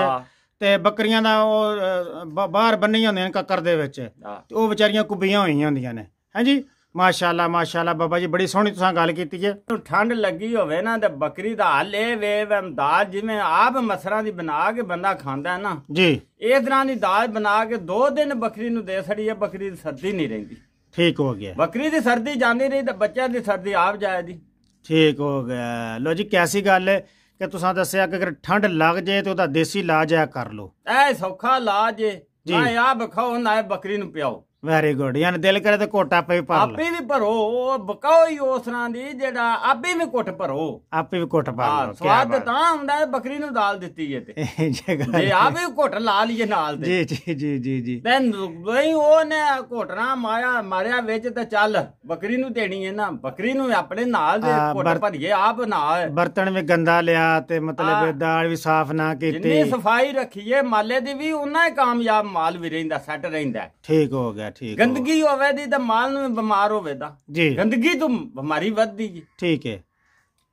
ਤੇ ਬੱਕਰੀਆਂ ਦਾ ਉਹ ਬਾਹਰ ਬੰਨੀਆਂ ਹੁੰਦੀਆਂ ਨੇ ਕੱਕਰ ਦੇ ਵਿੱਚ ਤੇ ਉਹ ਵਿਚਾਰੀਆਂ ਕੁੱਬੀਆਂ ਹੋਈਆਂ ਹੁੰਦੀਆਂ ਨੇ ਹਾਂਜੀ ਮਾਸ਼ਾਅੱਲਾ ਮਾਸ਼ਾਅੱਲਾ ਬਾਬਾ ਜੀ ਬੜੀ ਸੋਹਣੀ ਤੁਸੀਂ ਗੱਲ ਕੀਤੀ ਜੇ ਠੰਡ ਲੱਗੀ ਹੋਵੇ ਨਾ ਤੇ ਬੱਕਰੀ ਦਾ ਹੱਲ ਇਹ ਵੇ ਵੈਮ ਜਿਵੇਂ ਆਪ ਮਸਰਾਂ ਦੀ ਬਣਾ ਕੇ ਬੰਦਾ ਖਾਂਦਾ ਹੈ ਨਾ ਜੀ ਇਸ ਤਰ੍ਹਾਂ ਦੀ ਦਾਜ ਬਣਾ ਕੇ ਦੋ ਦਿਨ ਬੱਕਰੀ ਨੂੰ ਦੇ ਹੈ ਬੱਕਰੀ ਦੀ ਸਰਦੀ ਨਹੀਂ ਰਹਿੰਦੀ ਠੀਕ ਹੋ ਗਿਆ ਬੱਕਰੀ ਦੀ ਸਰਦੀ ਜਾਂਦੀ ਰਹੀ ਤੇ ਬੱਚਿਆਂ ਦੀ ਸਰਦੀ ਆਪ ਜਾਏਗੀ ਠੀਕ ਹੋ ਗਿਆ ਲੋ ਜੀ ਕੈਸੀ ਗੱਲ ਹੈ ਕਿ ਤੁਸੀਂ ਦੱਸਿਆ ਕਿ ਅਗਰ ਠੰਡ ਲੱਗ ਜੇ ਤੇ ਉਹਦਾ ਦੇਸੀ ਇਲਾਜ ਆ ਕਰ ਲਓ ਐ ਸੌਖਾ ਇਲਾਜ ਐ ਨਾ ਆ ਬਖਾਓ ਨਾ ਬੱਕਰੀ ਨੂੰ ਪਿਆਓ ਵੈਰੀ ਗੁੱਡ ਯਾਨੀ ਦਿਲ ਕਰੇ ਤਾਂ ਕੋਟਾ ਪਈ ਵੀ ਭਰ ਆਪੇ ਵੀ ਭਰੋ ਉਹ ਬਕਾਓ ਹੀ ਉਸ ਤਰ੍ਹਾਂ ਦੀ ਜਿਹੜਾ ਆਪੇ ਵੀ ਕੋਟ ਭਰੋ ਆਪੇ ਵੀ ਕੋਟ ਭਰ ਲਓ ਸਵਾਦ ਤਾਂ ਹੁੰਦਾ ਬੱਕਰੀ ਨੂੰ ਦਾਲ ਦਿੱਤੀ ਜੇ ਤੇ ਜੇ ਆਪੇ ਵੀ ਕੋਟ ਲਾ ਲਈਏ ਨਾਲ ਦੇ ਜੀ ਜੀ ਜੀ ਜੀ ਤੈਨ ਤੇ ਉਹ ਨੇ ਕੋਟਣਾ ਮਾਇਆ ਮਾਰਿਆ ਵਿੱਚ ਤੇ ਚੱਲ ਬੱਕਰੀ ਨੂੰ ਦੇਣੀ ਹੈ ਨਾ ਬੱਕਰੀ ਨੂੰ ਆਪਣੇ ਨਾਲ ਦੇ ਕੋਟ ਭਰੀਏ ਆਪ ਨਾ ਬਰਤਨ ਵੀ ਗੰਦਾ ਲਿਆ ਤੇ ਮਤਲਬ ਦਾਲ ਵੀ ਸਾਫ਼ ਨਾ ਕੀਤੀ ਜਿੰਨੀ ਸਫਾਈ ਰੱਖੀਏ ਮਾਲੇ ਦੀ ਵੀ ਉਹਨਾਂ ਹੀ ਕਾਮਯਾਬ ਮਾਲ ਵੀ ਰਹਿੰਦਾ ਸੈੱਟ ਰਹਿੰਦਾ ਠੀਕ ਹੋ ਗਿਆ ਹੈ ਠੀਕ ਗੰਦਗੀ ਹੋਵੇ ਦੀ ਤਾਂ ਮਾਲ ਨੂੰ ਬਿਮਾਰ ਹੋਵੇ ਦਾ ਜੀ ਗੰਦਗੀ ਤੋਂ ਬਿਮਾਰੀ ਵੱਧਦੀ ਜੀ ਠੀਕ ਹੈ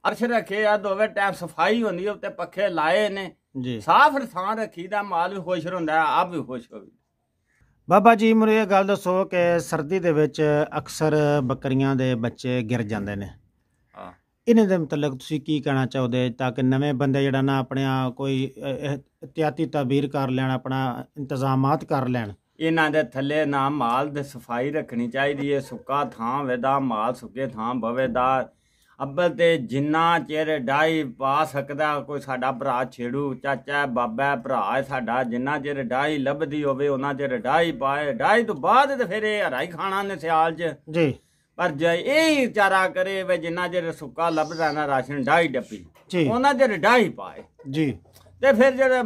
ਅਰਸ਼ ਰੱਖੇ ਆ ਦੋਵੇਂ ਟਾਈਮ ਸਫਾਈ ਹੁੰਦੀ ਉੱਤੇ ਪੱਖੇ ਲਾਏ ਨੇ ਜੀ ਸਾਫ਼ ਥਾਂ ਰੱਖੀਦਾ ਮਾਲ ਵੀ ਖੁਸ਼ ਰਹਿੰਦਾ ਆਪ ਵੀ ਖੁਸ਼ ਹੋਵੇ ਬਾਬਾ ਜੀ ਮੈਨੂੰ ਇਹ ਗੱਲ ਦੱਸੋ ਕਿ ਸਰਦੀ ਦੇ ਵਿੱਚ ਅਕਸਰ ਬੱਕਰੀਆਂ ਦੇ ਬੱਚੇ ਗਿਰ ਜਾਂਦੇ ਨੇ ਹਾਂ ਇਹਨਾਂ ਦੇ ਮਤਲਬ ਤੁਸੀਂ ਕੀ ਕਹਿਣਾ ਚਾਹੁੰਦੇ ਤਾਂ ਕਿ ਨਵੇਂ ਬੰਦੇ ਜਿਹੜਾ ਨਾ ਆਪਣੇ ਕੋਈ ਇਤਿਆਤੀ ਤਾਬੀਰ ਕਰ ਲੈਣ ਆਪਣਾ ਇੰਤਜ਼ਾਮਾਤ ਕਰ ਲੈਣ ਇਹਨਾਂ ਦੇ ਥੱਲੇ ਨਾ ਮਾਲ ਦੀ ਸਫਾਈ ਰੱਖਣੀ ਚਾਹੀਦੀ ਹੈ ਸੁੱਕਾ ਥਾਂ ਵੇਦਾ ਮਾਲ ਸੁੱਕੇ ਥਾਂ ਬਵੇਦਾ ਅੱਬਲ ਤੇ ਜਿੰਨਾ ਚਿਰ ਡਾਈ ਪਾ ਸਕਦਾ ਕੋਈ ਸਾਡਾ ਭਰਾ ਛੇੜੂ ਚਾਚਾ ਬਾਬਾ ਭਰਾ ਸਾਡਾ ਜਿੰਨਾ ਚਿਰ ਡਾਈ ਲੱਭਦੀ ਹੋਵੇ ਉਹਨਾਂ ਚਿਰ ਡਾਈ ਪਾਏ ਡਾਈ ਤੋਂ ਬਾਅਦ ਤੇ ਫਿਰ ਇਹ ਹਰਾਈ ਖਾਣਾ ਨੇ ਸਿਆਲ 'ਚ ਜੀ ਪਰ ਜੇ ਇਹ ਵਿਚਾਰਾ ਕਰੇ ਵੇ ਜਿੰਨਾ ਚਿਰ ਸੁੱਕਾ ਲੱਭਦਾ ਨਾ ਰਾਸ਼ਨ ਡਾਈ ਡੱਪੀ ਉਹਨਾਂ ਚਿਰ ਡਾਈ ਪਾਏ ਜੀ ਤੇ ਫਿਰ ਜਿਹੜੇ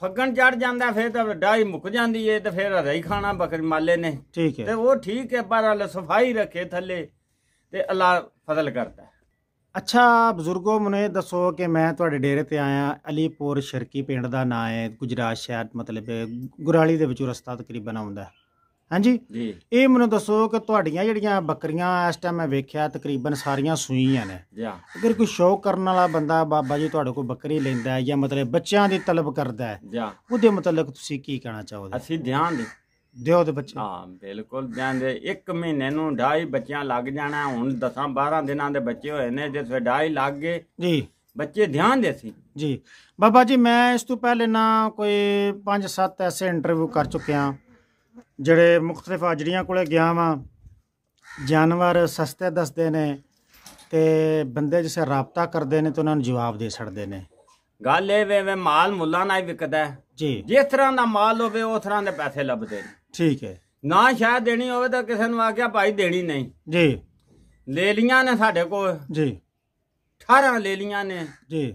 ਫੱਗਣ ਚੜ ਜਾਂਦਾ ਫਿਰ ਤਾਂ ਡਾਈ ਮੁੱਕ ਜਾਂਦੀ ਏ ਤੇ ਫਿਰ ਰਹੀ ਖਾਣਾ ਬੱਕਰੀ ਮਾਲੇ ਨੇ ਠੀਕ ਹੈ ਤੇ ਉਹ ਠੀਕ ਹੈ ਪਰ ਅਲ ਸਫਾਈ ਰੱਖੇ ਥੱਲੇ ਤੇ ਅੱਲਾ ਫਜ਼ਲ ਕਰਦਾ ਅੱਛਾ ਬਜ਼ੁਰਗੋ ਮੈਨੂੰ ਦੱਸੋ ਕਿ ਮੈਂ ਤੁਹਾਡੇ ਡੇਰੇ ਤੇ ਆਇਆ ਅਲੀਪੁਰ ਸ਼ਰਕੀ ਪਿੰਡ ਦਾ ਨਾਂ ਹੈ ਗੁਜਰਾਤ ਸ਼ਹਿਰ ਮਤਲਬ ਗੁਰਾਲੀ ਦੇ ਵਿੱਚੋਂ ਰਸਤਾ ਤਕਰੀਬਨ ਆਉਂਦਾ ਹੈ। ਹਾਂਜੀ ਇਹ ਮੈਨੂੰ ਦੱਸੋ ਕਿ ਤੁਹਾਡੀਆਂ ਜਿਹੜੀਆਂ ਬੱਕਰੀਆਂ ਇਸ ਟਾਈਮ ਮੈਂ ਵੇਖਿਆ ਤਕਰੀਬਨ ਸਾਰੀਆਂ ਸੂਈਆਂ ਨੇ ਜੀ ਅਗਰ ਕੋਈ ਸ਼ੌਕ ਕਰਨ ਵਾਲਾ ਬੰਦਾ ਬਾਬਾ ਜੀ ਤੁਹਾਡੇ ਕੋਲ ਬੱਕਰੀ ਲੈਂਦਾ ਹੈ ਜਾਂ ਮਤਲਬ ਬੱਚਿਆਂ ਦੀ ਤਲਬ ਕਰਦਾ ਹੈ ਉਹਦੇ ਮਤਲਬ ਤੁਸੀਂ ਕੀ ਕਹਿਣਾ ਚਾਹੋਗੇ ਅਸੀਂ ਧਿਆਨ ਦੇ ਦਿਓ ਦੇ ਬੱਚੇ ਹਾਂ ਬਿਲਕੁਲ ਧਿਆਨ ਦੇ 1 ਮਹੀਨੇ ਨੂੰ ਢਾਈ ਬੱਚਿਆਂ ਲੱਗ ਜਾਣਾ ਹੁਣ 10 12 ਦਿਨਾਂ ਦੇ ਬੱਚੇ ਹੋਏ ਨੇ ਜੇ ਤੁਸੀਂ ਢਾਈ ਲੱਗ ਗਏ ਜੀ ਬੱਚੇ ਧਿਆਨ ਦੇ ਸੀ ਜੀ ਬਾਬਾ ਜੀ ਮੈਂ ਇਸ ਤੋਂ ਪਹਿਲੇ ਨਾ ਕੋਈ 5-7 ਐਸੇ ਇੰਟਰਵਿਊ ਕਰ ਚੁੱਕਿਆ ਜਿਹੜੇ ਮੁxtਲਿਫ ਹਾਜ਼ਰੀਆਂ ਕੋਲੇ ਗਿਆ ਵਾਂ ਜਾਨਵਰ ਸਸਤੇ ਦੱਸਦੇ ਨੇ ਤੇ ਬੰਦੇ ਜਿਸੇ ਰਾਬਤਾ ਕਰਦੇ ਨੇ ਤੇ ਉਹਨਾਂ ਨੂੰ ਜਵਾਬ ਦੇ ਛੜਦੇ ਨੇ ਗੱਲ ਇਹ ਵੇ ਵੇ ਮਾਲ ਮੁੱਲਾ ਨਾਲ ਵਿਕਦਾ ਜੀ ਜਿਸ ਤਰ੍ਹਾਂ ਦਾ ਮਾਲ ਹੋਵੇ ਉਸ ਤਰ੍ਹਾਂ ਦੇ ਪੈਸੇ ਲੱਭਦੇ ਨੇ ਠੀਕ ਹੈ ਨਾ ਸ਼ਾਇਦ ਦੇਣੀ ਹੋਵੇ ਤਾਂ ਕਿਸੇ ਨੂੰ ਆਖਿਆ ਭਾਈ ਦੇਣੀ ਨਹੀਂ ਜੀ ਲੈ ਲੀਆਂ ਨੇ ਸਾਡੇ ਕੋਲ ਜੀ 18 ਲੈ ਲੀਆਂ ਨੇ ਜੀ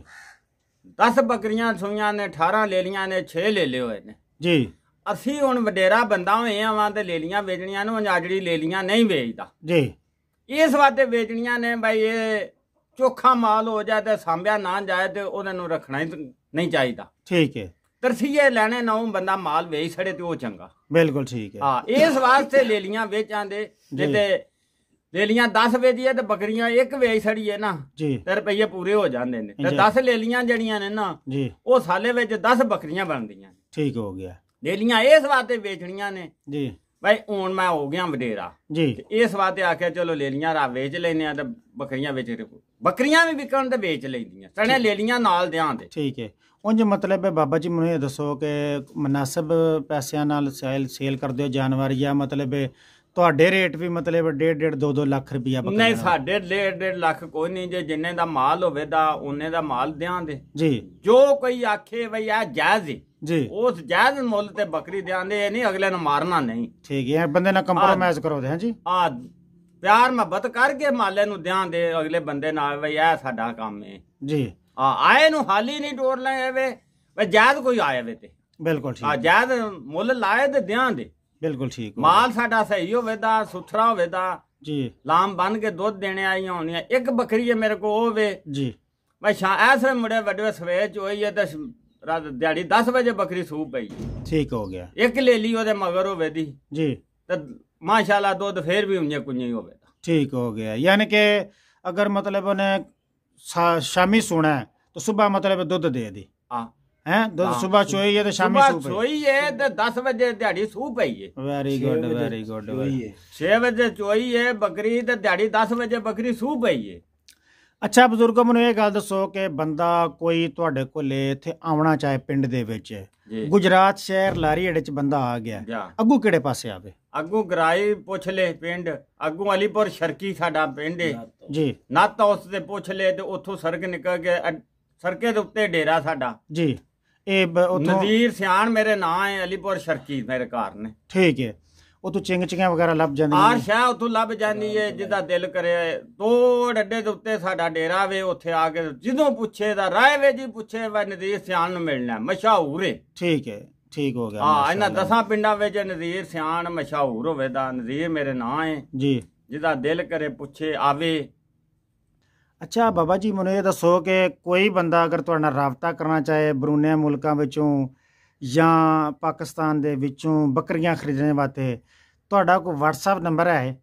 10 ਬੱਕਰੀਆਂ ਸੂਈਆਂ ਨੇ 18 ਲੈ ਲੀਆਂ ਨੇ 6 ਲੈ ਲਏ ਹੋਏ ਨੇ ਜੀ ਅਸੀਂ ਹੁਣ ਵਡੇਰਾ ਬੰਦਾ ਹੋਏ ਵਾਂ ਤੇ ਲੇਲੀਆਂ ਵੇਚਣੀਆਂ ਨੂੰ ਅੰਜਾਜੜੀ ਲੇਲੀਆਂ ਨਹੀਂ ਵੇਚਦਾ ਜੀ ਇਸ ਵਾਦੇ ਵੇਚਣੀਆਂ ਨੇ ਭਾਈ ਇਹ ਚੋਖਾ ਮਾਲ ਹੋ ਜਾ ਤੇ ਸਾਂਭਿਆ ਨਾ ਜਾਏ ਤੇ ਉਹਨਾਂ ਨੂੰ ਰੱਖਣਾ ਹੀ ਨਹੀਂ ਚਾਹੀਦਾ ਠੀਕ ਹੈ ਤਰਸੀਏ ਲੈਣੇ ਨਾ ਉਹ ਬੰਦਾ ਮਾਲ ਵੇਚ ਛੜੇ ਤੇ ਉਹ ਚੰਗਾ ਬਿਲਕੁਲ ਠੀਕ ਹੈ ਹਾਂ ਇਸ ਵਾਸਤੇ ਲੇਲੀਆਂ ਵੇਚਾਂਦੇ ਜਿੱਤੇ ਲੇਲੀਆਂ 10 ਵੇਚੀਏ ਤੇ ਬੱਕਰੀਆਂ ਇੱਕ ਵੇਚ ਛੜੀਏ ਨਾ ਤੇ ਰੁਪਈਏ ਪੂਰੇ ਹੋ ਜਾਂਦੇ ਨੇ ਤੇ 10 ਲੇਲੀਆਂ ਜਿਹੜੀਆਂ ਨੇ ਨਾ ਉਹ ਸਾਲੇ ਵਿੱਚ 10 ਬੱਕਰੀਆਂ ਬਣਦੀਆਂ ਠੀਕ ਹੋ ਗਿਆ ਨੇਲੀਆਂ ਇਸ ਵਾਸਤੇ ਵੇਚਣੀਆਂ ਨੇ ਜੀ ਭਾਈ ਹੁਣ ਮੈਂ ਹੋ ਗਿਆ ਵਡੇਰਾ ਜੀ ਤੇ ਇਸ ਵਾਸਤੇ ਆਖਿਆ ਚਲੋ ਲੇਲੀਆਂ ਰਾ ਵੇਚ ਲੈਨੇ ਆ ਤੇ ਬੱਕਰੀਆਂ ਵੇਚ ਬੱਕਰੀਆਂ ਵੀ ਵਿਕਣ ਤੇ ਵੇਚ ਲੈਂਦੀਆਂ ਸਣੇ ਲੇਲੀਆਂ ਨਾਲ ਦਿਆਂ ਦੇ ਠੀਕ ਹੈ ਉੰਜ ਮਤਲਬ ਹੈ ਬਾਬਾ ਜੀ ਮੈਨੂੰ ਇਹ ਦੱਸੋ ਕਿ ਮناسب ਪੈਸਿਆਂ ਨਾਲ ਸੇਲ ਸੇਲ ਕਰਦੇ ਹੋ ਜਾਨਵਰ ਜਾਂ ਮਤਲਬ ਤੁਹਾਡੇ ਰੇਟ ਵੀ ਮਤਲਬ 1.5 1.5 2 2 ਲੱਖ ਰੁਪਇਆ ਬੱਕਰਾ ਨਹੀਂ ਸਾਡੇ 1.5 1.5 ਲੱਖ ਕੋਈ ਨਹੀਂ ਜੇ ਜਿੰਨੇ ਦਾ ਮਾਲ ਹੋਵੇ ਦਾ ਉਹਨੇ ਦਾ ਮਾਲ ਦਿਆਂ ਦੇ ਜੀ ਜੋ ਕੋਈ ਆਖੇ ਬਈ ਆ ਜਾਇਜ਼ ਜੀ ਉਸ ਜਾਇਜ਼ ਮੁੱਲ ਤੇ ਬੱਕਰੀ ਦਿਆਂ ਦੇ ਇਹ ਨਹੀਂ ਅਗਲੇ ਨੂੰ ਮਾਰਨਾ ਨਹੀਂ ਠੀਕ ਹੈ ਬੰਦੇ ਨਾਲ ਕੰਪਰੋਮਾਈਜ਼ ਕਰੋ ਦੇ ਹਾਂ ਜੀ ਆ ਪਿਆਰ ਮੁਹੱਬਤ ਕਰਕੇ ਮਾਲੇ ਨੂੰ ਦਿਆਂ ਦੇ ਅਗਲੇ ਬੰਦੇ ਨਾਲ ਬਈ ਆ ਸਾਡਾ ਕੰਮ ਹੈ ਜੀ ਆ ਆਏ ਨੂੰ ਹਾਲੀ ਨਹੀਂ ਡੋਰ ਲੈ ਆਵੇ ਬਈ ਜਾਇਜ਼ ਕੋਈ ਆਏ ਵੇ ਤੇ ਬਿਲਕੁਲ ਠੀਕ ਆ ਜਾਇਜ਼ ਮੁੱਲ ਲਾਏ ਤੇ ਦਿਆਂ ਦੇ ਬਿਲਕੁਲ ਠੀਕ ਹੋ ਮਾਲ ਸਾਡਾ ਸਹੀ ਹੋਵੇ ਦਾ ਸੁਥਰਾ ਹੋਵੇ ਦਾ ਜੀ ਲਾਮ ਬੰਨ ਕੇ ਦੁੱਧ ਦੇਣੇ ਆਈਆਂ ਹੋਣੀਆਂ ਇੱਕ ਬੱਕਰੀ ਹੈ ਮੇਰੇ ਕੋਲ ਹੋਵੇ ਜੀ ਮੈਂ ਸ਼ਾ ਐਸੇ ਮੁੜੇ ਵੱਡੇ ਸਵੇਰ ਚ ਹੋਈ ਹੈ ਤਾਂ ਰਾਤ ਦਿਹਾੜੀ 10 ਵਜੇ ਬੱਕਰੀ ਸੂਪ ਪਈ ਠੀਕ ਹੋ ਗਿਆ ਇੱਕ ਲੈ ਲਈ ਉਹਦੇ ਮਗਰ ਹੋਵੇ ਦੀ ਜੀ ਤਾਂ ਮਾਸ਼ਾਅੱਲਾ ਦੁੱਧ ਫੇਰ ਵੀ ਕੁਝ ਨਹੀਂ ਹੋਵੇ ਠੀਕ ਹੋ ਗਿਆ ਯਾਨੀ ਕਿ ਅਗਰ ਮਤਲਬ ਉਹਨੇ ਸ਼ਾਮੀ ਸੋਣਾ ਤਾਂ ਸਵੇਰ ਮਤਲਬ ਦੁੱਧ ਦੇ ਦੇ ਹਾਂ ਹੈ ਦੁੱਧ ਸਵੇਰ ਚੋਈ ਹੈ ਤੇ ਸ਼ਾਮੀ ਸੂਪ ਚੋਈ ਹੈ ਤੇ 10 ਵਜੇ ਦਿਹਾੜੀ ਸੂਪ ਪਈ ਹੈ ਵੈਰੀ ਗੁੱਡ ਵੈਰੀ ਗੁੱਡ 6 ਵਜੇ ਚੋਈ ਹੈ ਬੱਕਰੀ ਤੇ ਦਿਹਾੜੀ 10 ਵਜੇ ਬੱਕਰੀ ਸੂਪ ਪਈ ਹੈ ਅੱਛਾ ਬਜ਼ੁਰਗੋ ਮੈਨੂੰ ਇਹ ਗੱਲ ਦੱਸੋ ਕਿ ਬੰਦਾ ਕੋਈ ਤੁਹਾਡੇ ਕੋਲੇ ਇੱਥੇ ਆਉਣਾ ਚਾਹੇ ਪਿੰਡ ਦੇ ਵਿੱਚ ਗੁਜਰਾਤ ਸ਼ਹਿਰ ਲਾਰੀ ਅੜੇ ਚ ਬੰਦਾ ਆ ਗਿਆ ਅੱਗੂ ਕਿਹੜੇ ਪਾਸੇ ਆਵੇ ਅੱਗੂ ਗਰਾਈ ਪੁੱਛ ਲੈ ਪਿੰਡ ਅੱਗੂ ਅਲੀਪੁਰ ਸ਼ਰਕੀ ਸਾਡਾ ਪਿੰਡ ਹੈ ਜੀ ਨਾ ਤਾਂ ਉਸ ਦੇ ਪੁੱਛ ਲੈ ਤੇ ਉੱਥੋਂ ਸਰਗ ਨਿਕਲ ਕੇ ਸਰਕੇ ਦੇ ਉੱਤੇ ਡੇਰਾ ਸਾਡਾ ਜੀ ਇਹ ਉਥੋਂ ਨਜ਼ੀਰ ਸਿਆਣ ਮੇਰੇ ਨਾਂ ਹੈ ਅਲੀਪੁਰ ਸ਼ਰਕੀ ਮੇਰੇ ਘਰ ਨੇ ਠੀਕ ਹੈ ਉਹ ਤੋਂ ਚਿੰਗ ਚਿੰਗਚੀਆਂ ਵਗੈਰਾ ਲੱਭ ਜਾਂਦੀਆਂ ਆਰ ਸ਼ਾਹ ਉਥੋਂ ਲੱਭ ਜਾਂਦੀ ਹੈ ਜਿਹਦਾ ਦਿਲ ਕਰਿਆ ਤੋੜ ਅੱਡੇ ਦੇ ਉੱਤੇ ਸਾਡਾ ਡੇਰਾ ਵੇ ਉੱਥੇ ਆ ਕੇ ਜਦੋਂ ਪੁੱਛੇ ਦਾ ਰਾਏ ਵੇ ਜੀ ਪੁੱਛੇ ਵਾ ਨਜ਼ੀਰ ਸਿਆਣ ਨੂੰ ਮਿਲਣਾ ਮਸ਼ਹੂਰ ਹੈ ਠੀਕ ਹੈ ਠੀਕ ਹੋ ਗਿਆ ਹਾਂ ਇਹਨਾਂ ਦਸਾਂ ਪਿੰਡਾਂ ਵਿੱਚ ਨਜ਼ੀਰ ਸਿਆਣ ਮਸ਼ਹੂਰ ਹੋਵੇ ਦਾ ਨਜ਼ੀਰ ਮੇਰੇ ਨਾਂ ਹੈ ਜੀ ਜਿਹਦਾ ਦਿਲ ਕਰੇ ਪੁੱਛੇ ਆਵੇ अच्छा बाबा जी मैंने ये दसो कि कोई बंदा अगर ਤੁਹਾਡੇ ਨਾਲ ਰਾਬਤਾ ਕਰਨਾ ਚਾਹੇ ਬਰੂਨੇ ਮੁਲਕਾਂ ਵਿੱਚੋਂ ਜਾਂ ਪਾਕਿਸਤਾਨ ਦੇ ਵਿੱਚੋਂ ਬੱਕਰੀਆਂ ਖਰੀਦਣ ਵਾਸਤੇ ਤੁਹਾਡਾ ਕੋਈ WhatsApp ਨੰਬਰ ਹੈ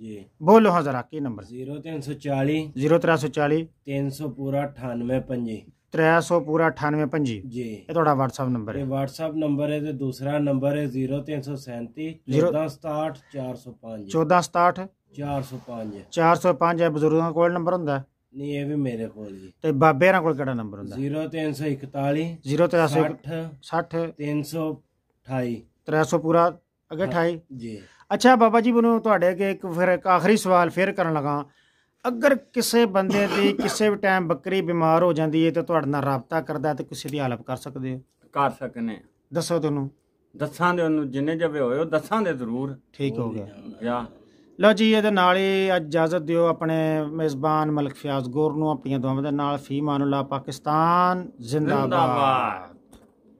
जी बोलो हाँ जरा की नंबर जीरो तीन सौ चाली जीरो त्रै सौ चाली तीन सौ पूरा अठानवे पंजी त्रै सौ पूरा अठानवे पंजी जी थोड़ा वट्सअप नंबर है वट्सअप नंबर है तो दूसरा नंबर है जीरो तीन सौ सैंती जीरो सताहठ चार सौ पाँच चौदह सताहठ 405 405 ਹੈ ਬਜ਼ੁਰਗਾਂ ਕੋਲ ਨੰਬਰ ਹੁੰਦਾ ਹੈ? ਨਹੀਂ ਇਹ ਵੀ ਮੇਰੇ ਕੋਲ ਜੀ ਤੇ ਬਾਬੇ ਨਾਲ ਕੋਲ ਕਿਹੜਾ ਨੰਬਰ ਹੁੰਦਾ 0341 083 60 328 300 ਪੂਰਾ ਅਗੇ 28 ਜੀ ਅੱਛਾ ਬਾਬਾ ਜੀ ਮੈਨੂੰ ਤੁਹਾਡੇ ਅਗੇ ਇੱਕ ਫਿਰ ਇੱਕ ਆਖਰੀ ਸਵਾਲ ਫਿਰ ਕਰਨ ਲਗਾ ਅਗਰ ਕਿਸੇ ਬੰਦੇ ਦੀ ਕਿਸੇ ਵੀ ਟਾਈਮ ਬੱਕਰੀ ਬਿਮਾਰ ਹੋ ਜਾਂਦੀ ਹੈ ਤੇ ਤੁਹਾਡੇ ਨਾਲ ਰਾਬਤਾ ਕਰਦਾ ਤੇ ਕਿਸੇ ਦੀ ਹਲਪ ਕਰ ਸਕਦੇ ਹੋ ਕਰ ਸਕਨੇ ਦੱਸੋ ਤੁਹਾਨੂੰ ਦੱਸਾਂ ਦੇ ਉਹਨੂੰ ਜਿੰਨੇ ਜਵੇ ਹੋਏ ਉਹ ਦੱਸਾਂ ਦੇ ਜ਼ਰੂਰ ਠੀਕ ਹੋ ਗਿਆ ਜਾਂ ਲਓ ਜੀ ਇਹਦੇ ਨਾਲ ਹੀ ਇਜਾਜ਼ਤ ਦਿਓ ਆਪਣੇ ਮੇਜ਼ਬਾਨ ਮਲਕ ਫਿਆਜ਼ ਗੌਰ ਨੂੰ ਆਪਣੀਆਂ ਦੁਆਵਾਂ ਦੇ ਨਾਲ ਫੀ ਮਾਨੁਲਾ ਪਾਕਿਸਤਾਨ ਜ਼ਿੰਦਾਬਾਦ